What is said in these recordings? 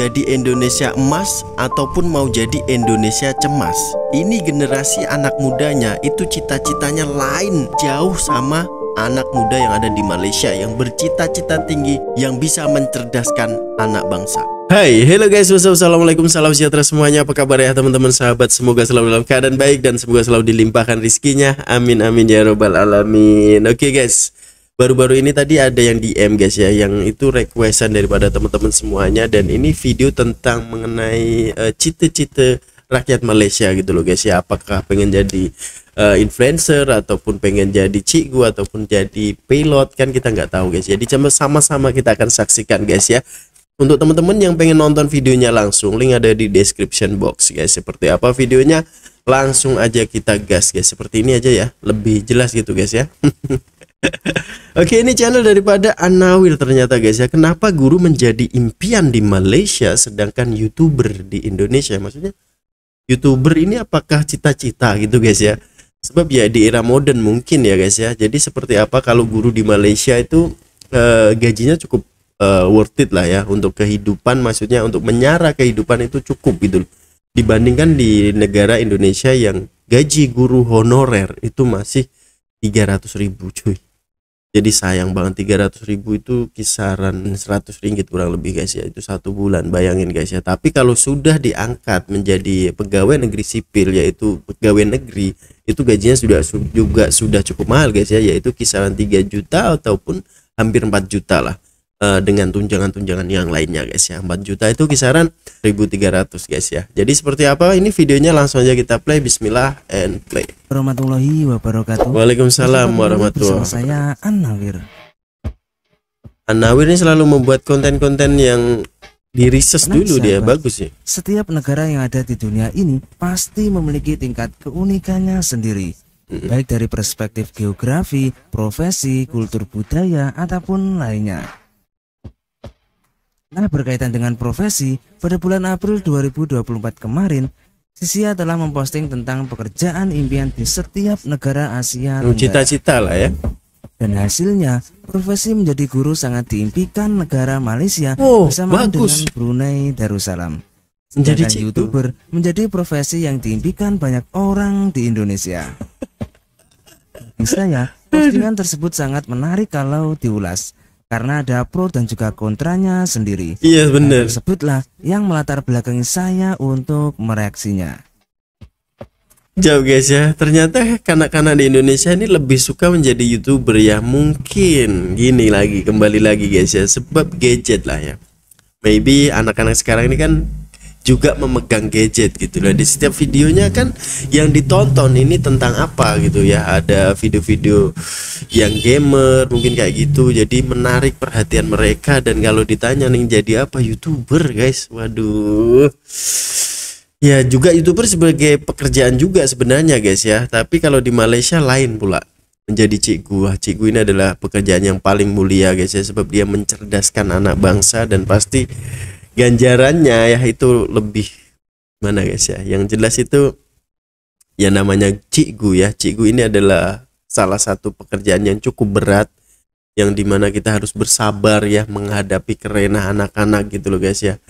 jadi Indonesia emas ataupun mau jadi Indonesia cemas. Ini generasi anak mudanya itu cita-citanya lain jauh sama anak muda yang ada di Malaysia yang bercita-cita tinggi yang bisa mencerdaskan anak bangsa. Hai, hello guys, wassalamualaikum salam sejahtera semuanya Apa kabar ya teman-teman sahabat? Semoga selalu dalam keadaan baik Dan semoga selalu dilimpahkan rizkinya Amin, amin ya robbal alamin Oke okay, guys, baru-baru ini tadi ada yang DM guys ya yang itu requestan daripada teman-teman semuanya dan ini video tentang mengenai eh, cita-cita uh, rakyat Malaysia gitu loh guys ya apakah pengen jadi uh, influencer ataupun pengen jadi cikgu ataupun jadi pilot kan kita nggak tahu guys jadi ya. sama-sama kita akan saksikan guys ya untuk teman-teman yang pengen nonton videonya langsung, link ada di description box guys. Seperti apa videonya, langsung aja kita gas guys. Seperti ini aja ya, lebih jelas gitu guys ya. Oke ini channel daripada Anawil ternyata guys ya Kenapa guru menjadi impian di Malaysia Sedangkan youtuber di Indonesia Maksudnya youtuber ini apakah cita-cita gitu guys ya Sebab ya di era modern mungkin ya guys ya Jadi seperti apa kalau guru di Malaysia itu eh, Gajinya cukup eh, worth it lah ya Untuk kehidupan maksudnya untuk menyara kehidupan itu cukup gitu Dibandingkan di negara Indonesia yang gaji guru honorer itu masih 300 ribu cuy jadi sayang banget 300 ribu itu kisaran 100 ringgit kurang lebih guys ya itu satu bulan bayangin guys ya tapi kalau sudah diangkat menjadi pegawai negeri sipil yaitu pegawai negeri itu gajinya sudah juga sudah cukup mahal guys ya yaitu kisaran 3 juta ataupun hampir 4 juta lah uh, dengan tunjangan-tunjangan yang lainnya guys ya 4 juta itu kisaran 1300 guys ya jadi seperti apa ini videonya langsung aja kita play bismillah and play warahmatullahi wabarakatuh Waalaikumsalam warahmatullahi wabarakatuh saya Anawir Anawir ini selalu membuat konten-konten yang di research nah, dulu sahabat, dia bagus ya. Setiap negara yang ada di dunia ini pasti memiliki tingkat keunikannya sendiri baik dari perspektif geografi, profesi, kultur budaya, ataupun lainnya. Nah, berkaitan dengan profesi, pada bulan April 2024 kemarin, Sisia telah memposting tentang pekerjaan impian di setiap negara Asia Cita-cita lah ya. Dan hasilnya, profesi menjadi guru sangat diimpikan negara Malaysia oh, bersama bagus. dengan Brunei Darussalam. Menjadi YouTuber menjadi profesi yang diimpikan banyak orang di Indonesia. Saya, postingan tersebut sangat menarik kalau diulas karena ada pro dan juga kontranya sendiri. Iya yes, benar. Sebutlah yang melatar belakangi saya untuk mereaksinya. Jauh guys ya, ternyata kanak-kanak di Indonesia ini lebih suka menjadi youtuber ya Mungkin gini lagi, kembali lagi guys ya, sebab gadget lah ya Maybe anak-anak sekarang ini kan juga memegang gadget gitu loh di setiap videonya kan yang ditonton ini tentang apa gitu ya ada video-video yang gamer mungkin kayak gitu jadi menarik perhatian mereka dan kalau ditanya nih jadi apa youtuber guys waduh ya juga youtuber sebagai pekerjaan juga sebenarnya guys ya tapi kalau di Malaysia lain pula menjadi cikgu. Cikgu ini adalah pekerjaan yang paling mulia guys ya sebab dia mencerdaskan anak bangsa dan pasti ganjarannya ya itu lebih mana guys ya yang jelas itu ya namanya cikgu ya cikgu ini adalah salah satu pekerjaan yang cukup berat yang dimana kita harus bersabar ya menghadapi kerenah anak-anak gitu loh guys ya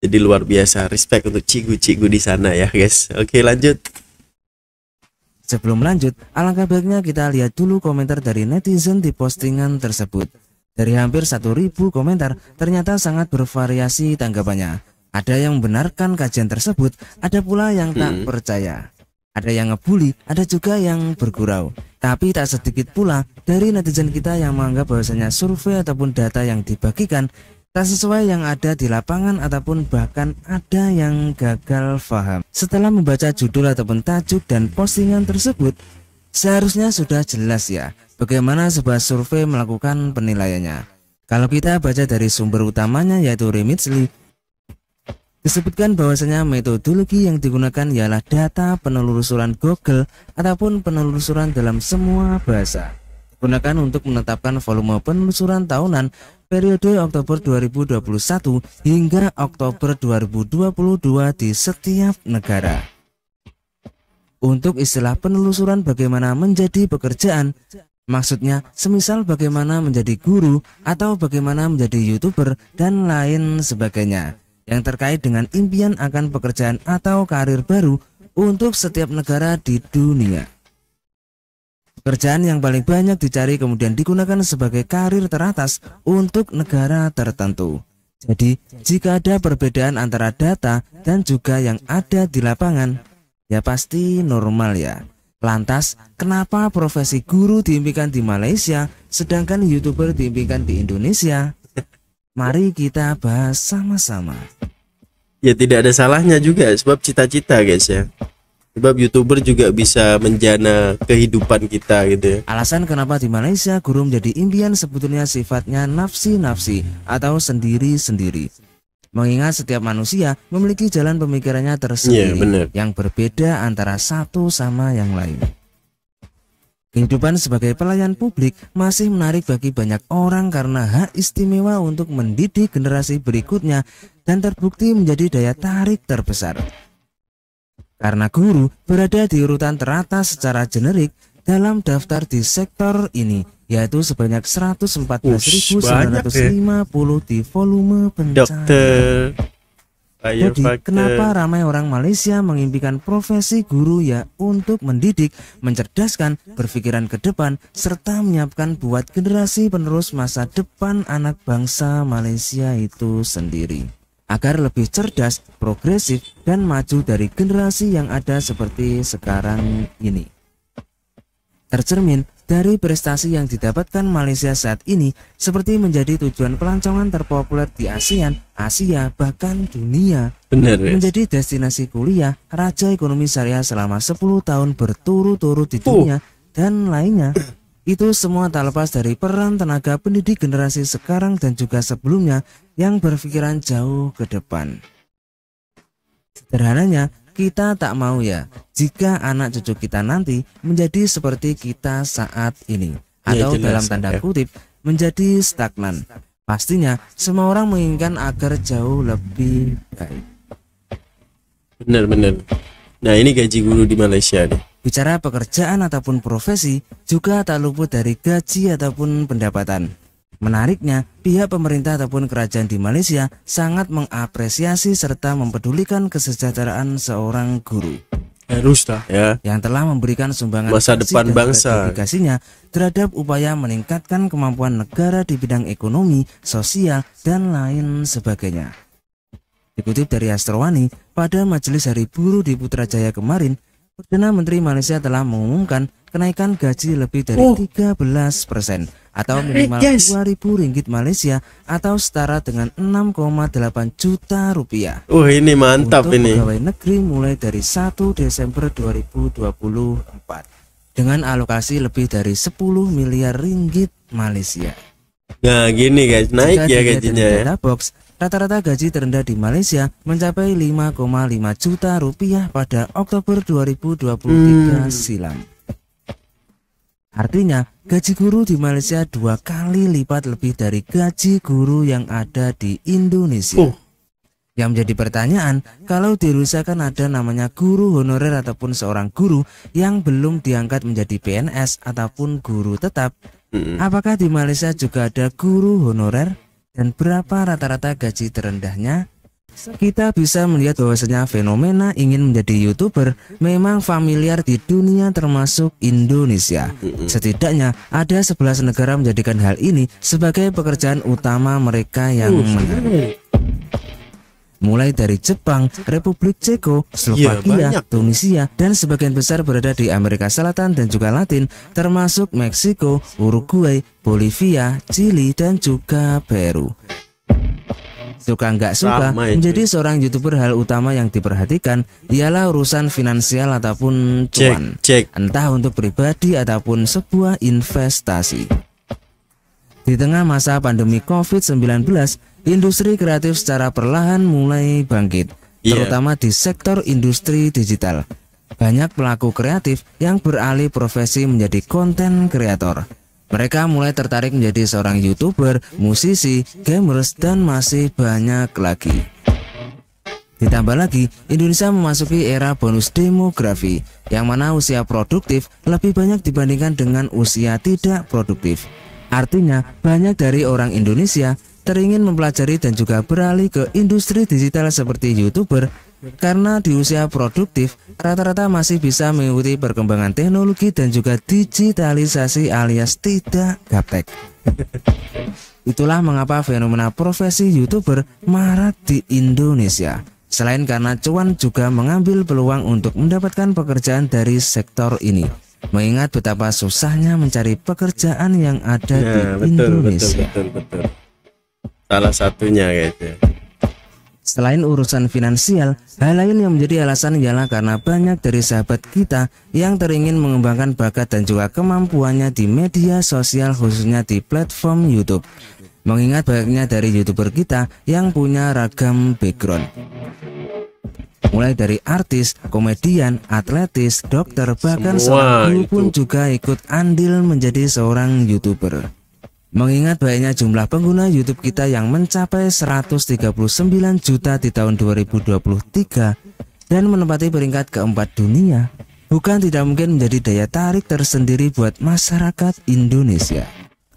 jadi luar biasa respect untuk cikgu-cikgu di sana ya guys oke lanjut Sebelum lanjut, alangkah baiknya kita lihat dulu komentar dari netizen di postingan tersebut. Dari hampir 1.000 komentar, ternyata sangat bervariasi tanggapannya. Ada yang membenarkan kajian tersebut, ada pula yang tak hmm. percaya. Ada yang ngebully, ada juga yang bergurau. Tapi tak sedikit pula dari netizen kita yang menganggap bahwasanya survei ataupun data yang dibagikan tak sesuai yang ada di lapangan ataupun bahkan ada yang gagal paham. Setelah membaca judul ataupun tajuk dan postingan tersebut, seharusnya sudah jelas ya Bagaimana sebuah survei melakukan penilaiannya? Kalau kita baca dari sumber utamanya yaitu Remitsley, disebutkan bahwasanya metodologi yang digunakan ialah data penelusuran Google ataupun penelusuran dalam semua bahasa. Gunakan untuk menetapkan volume penelusuran tahunan periode Oktober 2021 hingga Oktober 2022 di setiap negara. Untuk istilah penelusuran bagaimana menjadi pekerjaan, Maksudnya, semisal bagaimana menjadi guru atau bagaimana menjadi YouTuber dan lain sebagainya yang terkait dengan impian akan pekerjaan atau karir baru untuk setiap negara di dunia. Pekerjaan yang paling banyak dicari kemudian digunakan sebagai karir teratas untuk negara tertentu. Jadi, jika ada perbedaan antara data dan juga yang ada di lapangan, ya pasti normal ya. Lantas, kenapa profesi guru diimpikan di Malaysia sedangkan YouTuber diimpikan di Indonesia? Mari kita bahas sama-sama. Ya tidak ada salahnya juga sebab cita-cita guys ya. Sebab YouTuber juga bisa menjana kehidupan kita gitu ya. Alasan kenapa di Malaysia guru menjadi impian sebetulnya sifatnya nafsi-nafsi atau sendiri-sendiri. Mengingat setiap manusia memiliki jalan pemikirannya tersendiri yeah, iya, yang berbeda antara satu sama yang lain. Kehidupan sebagai pelayan publik masih menarik bagi banyak orang karena hak istimewa untuk mendidik generasi berikutnya dan terbukti menjadi daya tarik terbesar. Karena guru berada di urutan teratas secara generik, dalam daftar di sektor ini yaitu sebanyak 114.950 di volume pencarian. Jadi kenapa ramai orang Malaysia mengimpikan profesi guru ya untuk mendidik, mencerdaskan, berpikiran ke depan, serta menyiapkan buat generasi penerus masa depan anak bangsa Malaysia itu sendiri. Agar lebih cerdas, progresif, dan maju dari generasi yang ada seperti sekarang ini tercermin dari prestasi yang didapatkan Malaysia saat ini seperti menjadi tujuan pelancongan terpopuler di ASEAN, Asia, bahkan dunia. Benar, Menjadi destinasi kuliah Raja Ekonomi Syariah selama 10 tahun berturut-turut di dunia oh. dan lainnya. Itu semua tak lepas dari peran tenaga pendidik generasi sekarang dan juga sebelumnya yang berpikiran jauh ke depan. Sederhananya, kita tak mau ya jika anak cucu kita nanti menjadi seperti kita saat ini ya, atau ya, dalam tanda kutip menjadi stagnan. Pastinya semua orang menginginkan agar jauh lebih baik. Benar-benar. Nah ini gaji guru di Malaysia nih. Bicara pekerjaan ataupun profesi juga tak luput dari gaji ataupun pendapatan. Menariknya, pihak pemerintah ataupun kerajaan di Malaysia sangat mengapresiasi serta mempedulikan kesejahteraan seorang guru. Erusta, ya. yang telah memberikan sumbangan masa depan dan bangsa dedikasinya terhadap upaya meningkatkan kemampuan negara di bidang ekonomi, sosial dan lain sebagainya. Dikutip dari Astrowani, pada majelis Hari Buruh di Putrajaya kemarin, Perdana Menteri Malaysia telah mengumumkan kenaikan gaji lebih dari oh. 13% atau eh, minimal yes. 2000 ringgit Malaysia atau setara dengan 6,8 juta rupiah. Uh oh, ini mantap Untuk ini. pegawai negeri mulai dari 1 Desember 2024 dengan alokasi lebih dari 10 miliar ringgit Malaysia. Nah, gini guys, naik Jika ya gajinya ya. Box Rata-rata gaji terendah di Malaysia mencapai 5,5 juta rupiah pada Oktober 2023 hmm. silam. Artinya, gaji guru di Malaysia dua kali lipat lebih dari gaji guru yang ada di Indonesia. Oh. Yang menjadi pertanyaan, kalau di Rusia kan ada namanya guru honorer ataupun seorang guru yang belum diangkat menjadi PNS ataupun guru tetap, hmm. apakah di Malaysia juga ada guru honorer? dan berapa rata-rata gaji terendahnya, kita bisa melihat bahwasanya fenomena ingin menjadi youtuber memang familiar di dunia termasuk Indonesia. Setidaknya ada 11 negara menjadikan hal ini sebagai pekerjaan utama mereka yang menarik mulai dari Jepang, Republik Ceko, iya, Slovakia, ya, Tunisia, dan sebagian besar berada di Amerika Selatan dan juga Latin, termasuk Meksiko, Uruguay, Bolivia, Chili, dan juga Peru. Suka nggak suka, menjadi seorang youtuber hal utama yang diperhatikan ialah urusan finansial ataupun cuan, cek, cek. entah untuk pribadi ataupun sebuah investasi. Di tengah masa pandemi COVID-19, industri kreatif secara perlahan mulai bangkit, yeah. terutama di sektor industri digital. Banyak pelaku kreatif yang beralih profesi menjadi konten kreator. Mereka mulai tertarik menjadi seorang YouTuber, musisi, gamers, dan masih banyak lagi. Ditambah lagi, Indonesia memasuki era bonus demografi, yang mana usia produktif lebih banyak dibandingkan dengan usia tidak produktif. Artinya, banyak dari orang Indonesia teringin mempelajari dan juga beralih ke industri digital seperti YouTuber karena di usia produktif rata-rata masih bisa mengikuti perkembangan teknologi dan juga digitalisasi alias tidak gaptek. Itulah mengapa fenomena profesi YouTuber marak di Indonesia. Selain karena cuan juga mengambil peluang untuk mendapatkan pekerjaan dari sektor ini mengingat betapa susahnya mencari pekerjaan yang ada ya, di betul, Indonesia. Betul, betul, betul. Salah satunya kayaknya. Selain urusan finansial, hal lain yang menjadi alasan ialah karena banyak dari sahabat kita yang teringin mengembangkan bakat dan juga kemampuannya di media sosial khususnya di platform YouTube. Mengingat banyaknya dari youtuber kita yang punya ragam background mulai dari artis, komedian, atletis, dokter, bahkan seorang guru pun juga ikut andil menjadi seorang youtuber. Mengingat banyaknya jumlah pengguna YouTube kita yang mencapai 139 juta di tahun 2023 dan menempati peringkat keempat dunia, bukan tidak mungkin menjadi daya tarik tersendiri buat masyarakat Indonesia.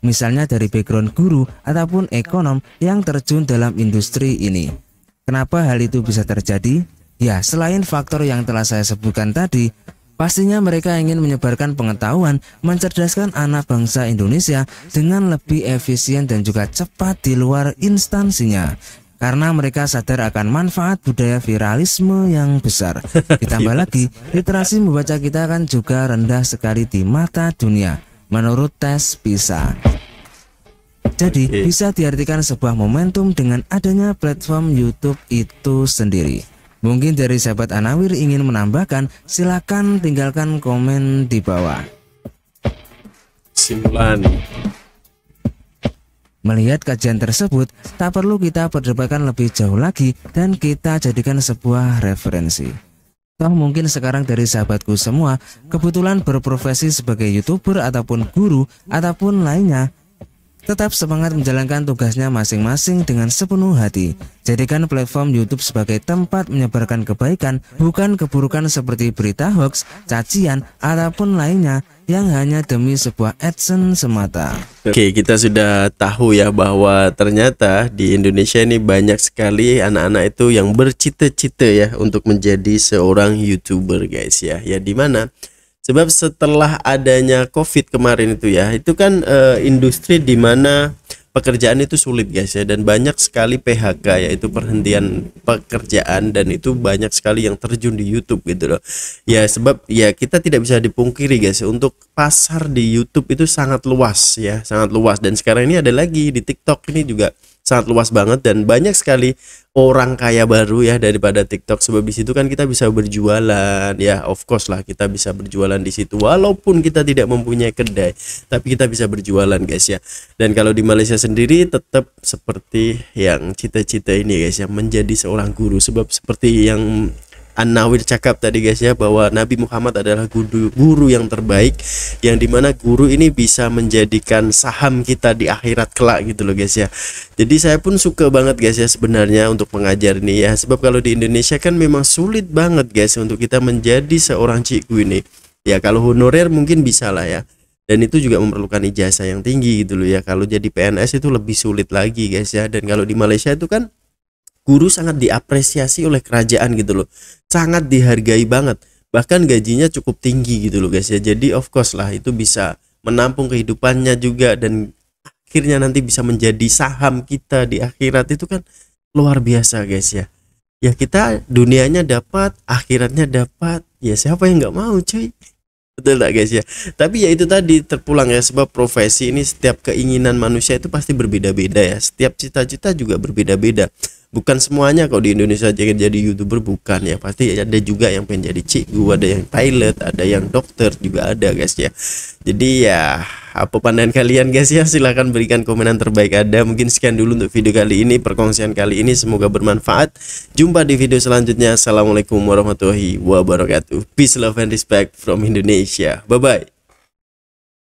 Misalnya dari background guru ataupun ekonom yang terjun dalam industri ini. Kenapa hal itu bisa terjadi? Ya, selain faktor yang telah saya sebutkan tadi, pastinya mereka ingin menyebarkan pengetahuan, mencerdaskan anak bangsa Indonesia dengan lebih efisien dan juga cepat di luar instansinya karena mereka sadar akan manfaat budaya viralisme yang besar. Ditambah iya. lagi, literasi membaca kita kan juga rendah sekali di mata dunia, menurut tes PISA. Jadi, iya. bisa diartikan sebuah momentum dengan adanya platform YouTube itu sendiri. Mungkin dari sahabat Anawir ingin menambahkan, silakan tinggalkan komen di bawah. Simulan. Melihat kajian tersebut, tak perlu kita perdebatkan lebih jauh lagi dan kita jadikan sebuah referensi. Toh mungkin sekarang dari sahabatku semua, kebetulan berprofesi sebagai youtuber ataupun guru ataupun lainnya, Tetap semangat menjalankan tugasnya masing-masing dengan sepenuh hati. Jadikan platform YouTube sebagai tempat menyebarkan kebaikan, bukan keburukan seperti berita hoax, cacian, ataupun lainnya yang hanya demi sebuah AdSense semata. Oke, kita sudah tahu ya bahwa ternyata di Indonesia ini banyak sekali anak-anak itu yang bercita-cita ya untuk menjadi seorang YouTuber guys ya. Ya di mana? Sebab setelah adanya COVID kemarin itu ya, itu kan e, industri di mana pekerjaan itu sulit guys ya dan banyak sekali PHK yaitu perhentian pekerjaan dan itu banyak sekali yang terjun di YouTube gitu loh. Ya sebab ya kita tidak bisa dipungkiri guys ya, untuk pasar di YouTube itu sangat luas ya, sangat luas dan sekarang ini ada lagi di TikTok ini juga sangat luas banget dan banyak sekali orang kaya baru ya daripada TikTok sebab di situ kan kita bisa berjualan ya of course lah kita bisa berjualan di situ walaupun kita tidak mempunyai kedai tapi kita bisa berjualan guys ya dan kalau di Malaysia sendiri tetap seperti yang cita-cita ini guys ya menjadi seorang guru sebab seperti yang An-Nawir cakap tadi guys ya bahwa Nabi Muhammad adalah guru guru yang terbaik yang dimana guru ini bisa menjadikan saham kita di akhirat kelak gitu loh guys ya jadi saya pun suka banget guys ya sebenarnya untuk mengajar ini ya sebab kalau di Indonesia kan memang sulit banget guys untuk kita menjadi seorang cikgu ini ya kalau honorer mungkin bisa lah ya dan itu juga memerlukan ijazah yang tinggi gitu loh ya kalau jadi PNS itu lebih sulit lagi guys ya dan kalau di Malaysia itu kan guru sangat diapresiasi oleh kerajaan gitu loh sangat dihargai banget bahkan gajinya cukup tinggi gitu loh guys ya jadi of course lah itu bisa menampung kehidupannya juga dan akhirnya nanti bisa menjadi saham kita di akhirat itu kan luar biasa guys ya ya kita dunianya dapat akhiratnya dapat ya siapa yang nggak mau cuy betul tak guys ya tapi ya itu tadi terpulang ya sebab profesi ini setiap keinginan manusia itu pasti berbeda-beda ya setiap cita-cita juga berbeda-beda bukan semuanya kalau di Indonesia jadi jadi youtuber bukan ya pasti ada juga yang pengen jadi cikgu ada yang pilot ada yang dokter juga ada guys ya jadi ya apa pandangan kalian guys ya silahkan berikan komenan terbaik ada mungkin sekian dulu untuk video kali ini perkongsian kali ini semoga bermanfaat jumpa di video selanjutnya assalamualaikum warahmatullahi wabarakatuh peace love and respect from Indonesia bye bye